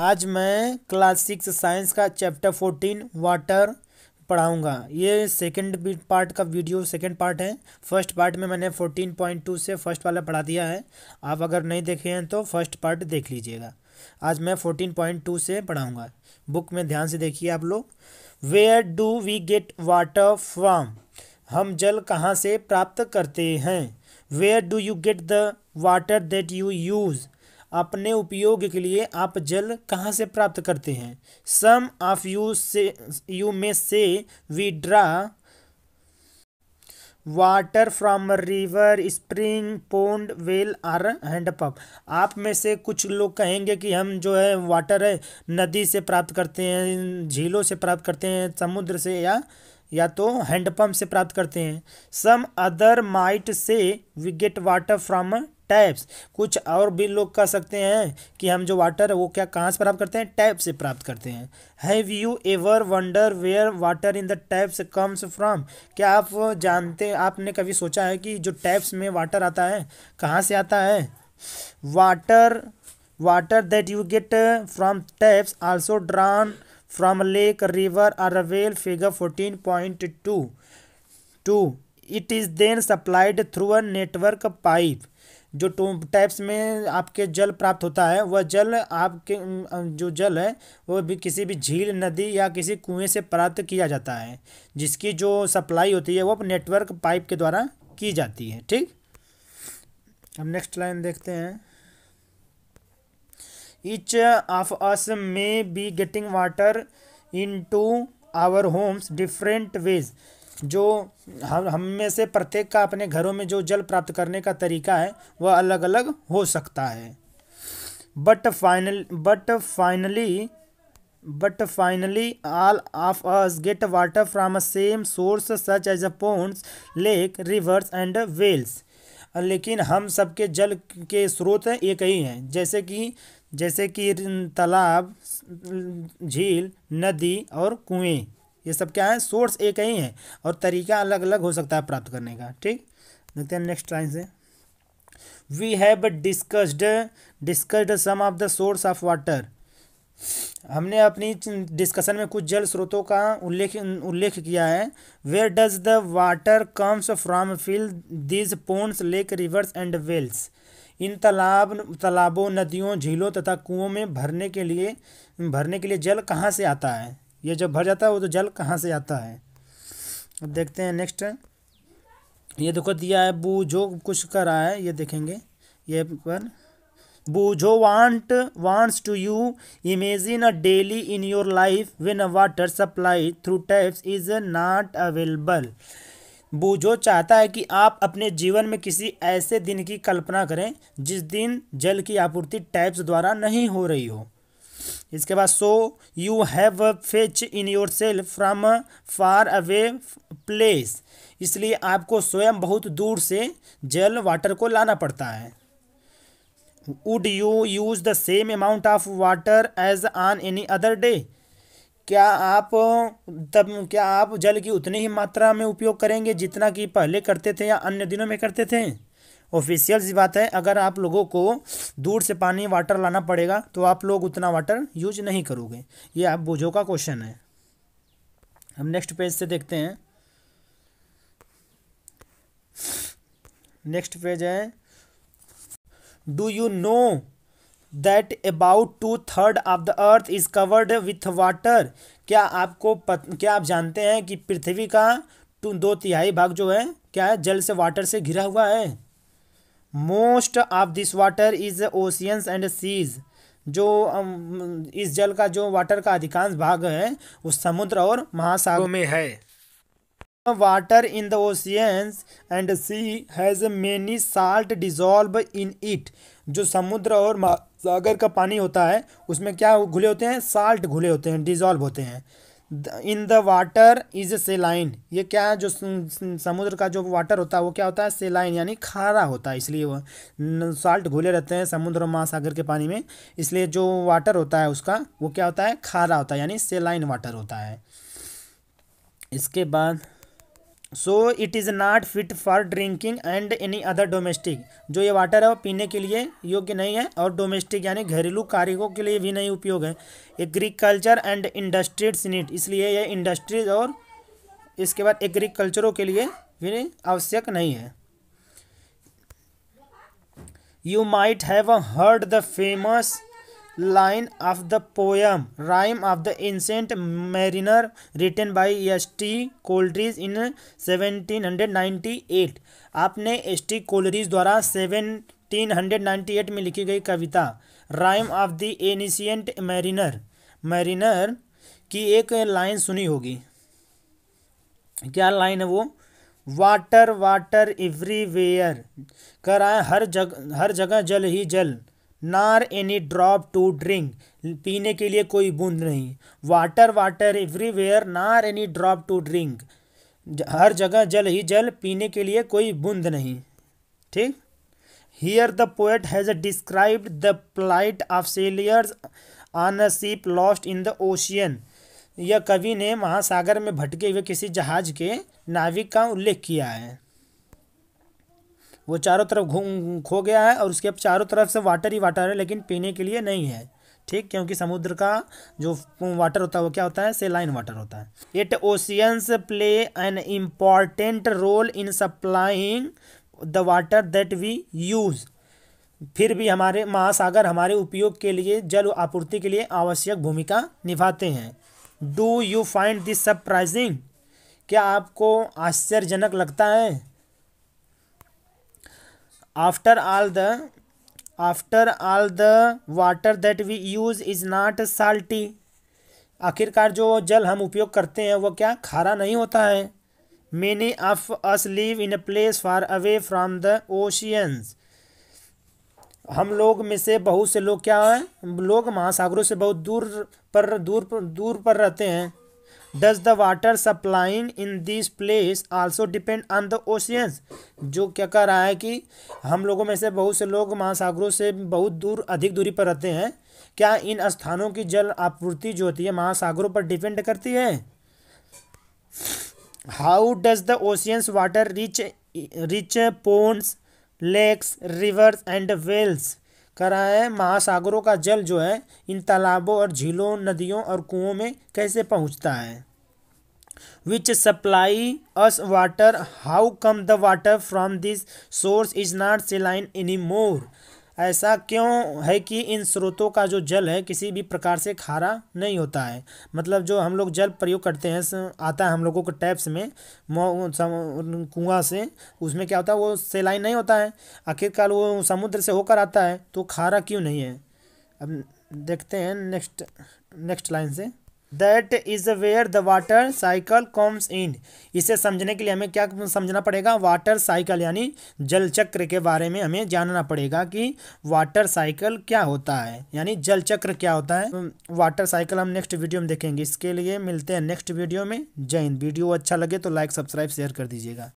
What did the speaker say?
आज मैं class six science का चैप्टर फोर्टीन वाटर पढ़ाऊँगा ये सेकेंड पार्ट का वीडियो सेकेंड पार्ट है फर्स्ट पार्ट में मैंने फोर्टीन पॉइंट टू से फर्स्ट वाला पढ़ा दिया है आप अगर नहीं देखे हैं तो फर्स्ट पार्ट देख लीजिएगा आज मैं फोर्टीन पॉइंट टू से पढ़ाऊँगा बुक में ध्यान से देखिए आप लोग where do we get water from हम जल कहाँ से प्राप्त करते हैं where do you get the water that you use अपने उपयोग के लिए आप जल कहाँ से प्राप्त करते हैं some of you say you में से we draw water from river spring pond well or hand आप में से कुछ लोग कहेंगे कि हम जो है वाटर है नदी से प्राप्त करते हैं झीलों से प्राप्त करते हैं समुद्र से या या तो हैंडपम्प से प्राप्त करते हैं some other might say we get water from taps कुछ और भी लोग कह सकते हैं कि हम जो वाटर है वो क्या कहाँ से प्राप्त करते हैं टैप से प्राप्त करते हैं have you ever wonder where water in the taps comes from क्या आप जानते आपने कभी सोचा है कि जो टैप्स में वाटर आता है कहाँ से आता है water water that you get from taps also drawn from lake river or a well figure fourteen point two two it is then supplied through a network pipe जो टाइप्स में आपके जल प्राप्त होता है वह जल आपके जो जल है वह भी किसी भी झील नदी या किसी कुएं से प्राप्त किया जाता है जिसकी जो सप्लाई होती है वह नेटवर्क पाइप के द्वारा की जाती है ठीक हम नेक्स्ट लाइन देखते हैं each of us may be getting water into our homes different ways जो हम हम में से प्रत्येक का अपने घरों में जो जल प्राप्त करने का तरीका है वह अलग अलग हो सकता है but final but finally but finally all of us get water from a same source such as a ponds lake rivers and wells लेकिन हम सबके जल के स्रोत एक ही हैं जैसे कि जैसे कि तालाब झील नदी और कुएँ ये सब क्या है सोर्स एक ही है और तरीका अलग अलग हो सकता है प्राप्त करने का ठीक देखते हैं नेक्स्ट लाइन से we have discussed discussed some of the source of water हमने अपनी डिस्कशन में कुछ जल स्रोतों का उल्लेख उल्लेख किया है where does the water comes from fill these ponds lake rivers and wells इन तालाब तालाबों नदियों झीलों तथा कुओं में भरने के लिए भरने के लिए जल कहाँ से आता है ये जब भर जाता है वो तो जल कहाँ से आता है अब देखते हैं नेक्स्ट ये देखो दिया है बू जो कुछ कर रहा है ये देखेंगे ये पर Boojho want wants to you imagine a daily in your life when a water supply through taps is not available Boojho चाहता है कि आप अपने जीवन में किसी ऐसे दिन की कल्पना करें जिस दिन जल की आपूर्ति टैप्स द्वारा नहीं हो रही हो इसके बाद so you have fetch in yourself from far away place इसलिए आपको स्वयं बहुत दूर से जल वाटर को लाना पड़ता है would you use the same amount of water as on any other day क्या आप तब क्या आप जल की उतनी ही मात्रा में उपयोग करेंगे जितना कि पहले करते थे या अन्य दिनों में करते थे ऑफिशियल सी बात है अगर आप लोगों को दूर से पानी वाटर लाना पड़ेगा तो आप लोग उतना वाटर यूज नहीं करोगे ये आप बोझो का क्वेश्चन है हम नेक्स्ट पेज से देखते हैं नेक्स्ट पेज है do you know that about two third of the earth is covered with water क्या आपको पत, क्या आप जानते हैं कि पृथ्वी का टू दो तिहाई भाग जो है क्या है जल से वाटर से घिरा हुआ है most of this water is oceans and seas जो इस जल का जो वाटर का अधिकांश भाग है वो समुद्र और महासागरों में है water in the oceans and sea has many salt dissolve in it जो समुद्र और महासागर का पानी होता है उसमें क्या घुले होते हैं साल्ट घुले होते हैं डिजॉल्व होते हैं in the water is saline ये क्या है जो समुद्र का जो वाटर होता है वो क्या होता है सेलाइन यानी खारा होता है इसलिए वो साल्ट घुले रहते हैं समुद्र और महासागर के पानी में इसलिए जो वाटर होता है उसका वो क्या होता है खारा होता है यानी सेलाइन वाटर होता है इसके बाद so it is not fit for drinking and any other domestic जो ये वाटर है वो पीने के लिए योग्य नहीं है और डोमेस्टिक यानी घरेलू कार्यों के लिए भी नहीं उपयोग है एग्रीकल्चर एंड इंडस्ट्रीज नीट इसलिए यह इंडस्ट्रीज और इसके बाद एग्रीकल्चरों के लिए भी आवश्यक नहीं है you might have heard the famous line of the poem rime of the ancient mariner written by S T Coleridge in seventeen hundred eight आपने एस टी कोलरीज द्वारा सेवनटीन हंड्रेड नाइन्टी एट में लिखी गई कविता rime of the ancient mariner mariner की एक line सुनी होगी क्या लाइन है वो वाटर वाटर एवरीवेयर कराए हर जगह हर जगह जल ही जल नार एनी ड्रॉप टू ड्रिंक पीने के लिए कोई बूंद नहीं water water everywhere nor any drop to drink हर जगह जल ही जल पीने के लिए कोई बूंद नहीं ठीक here the poet has described the plight of sailors on a ship lost in the ocean यह कवि ने महासागर में भटके हुए किसी जहाज के नाविक का उल्लेख किया है वो चारों तरफ घूम खो गया है और उसके अब चारों तरफ से वाटर ही वाटर है लेकिन पीने के लिए नहीं है ठीक क्योंकि समुद्र का जो वाटर होता है वो क्या होता है सेलाइन वाटर होता है it oceans play an important role in supplying the water that we use फिर भी हमारे महासागर हमारे उपयोग के लिए जल आपूर्ति के लिए आवश्यक भूमिका निभाते हैं do you find this surprising क्या आपको आश्चर्यजनक लगता है after all the after all the water that we use is not salty आखिरकार जो जल हम उपयोग करते हैं वो क्या खारा नहीं होता है many of us live in a place far away from the oceans हम लोग में से बहुत से लोग क्या हैं लोग महासागरों से बहुत दूर पर दूर पर दूर पर रहते हैं does the water supplying in this place also depend on the oceans जो क्या कह रहा है कि हम लोगों में से बहुत से लोग महासागरों से बहुत दूर अधिक दूरी पर रहते हैं क्या इन स्थानों की जल आपूर्ति जो होती है महासागरों पर डिपेंड करती है how does the oceans water reach reach ponds lakes rivers and wells कह रहा है महासागरों का जल जो है इन तालाबों और झीलों नदियों और कुओं में कैसे पहुंचता है which supply us water how come the water from this source is not saline any more ऐसा क्यों है कि इन स्रोतों का जो जल है किसी भी प्रकार से खारा नहीं होता है मतलब जो हम लोग जल प्रयोग करते हैं आता है हम लोगों को टैप्स में कुआं से उसमें क्या होता है वो सेलाइन नहीं होता है आखिरकार वो समुद्र से होकर आता है तो खारा क्यों नहीं है अब देखते हैं नेक्स्ट नेक्स्ट लाइन से that is where the water cycle comes in इसे समझने के लिए हमें क्या समझना पड़ेगा वाटर साइकिल यानी जल चक्र के बारे में हमें जानना पड़ेगा कि वाटर साइकिल क्या होता है यानी जल चक्र क्या होता है वाटर साइकिल हम नेक्स्ट वीडियो में देखेंगे इसके लिए मिलते हैं नेक्स्ट वीडियो में जय हिंद वीडियो अच्छा लगे तो लाइक सब्सक्राइब शेयर कर दीजिएगा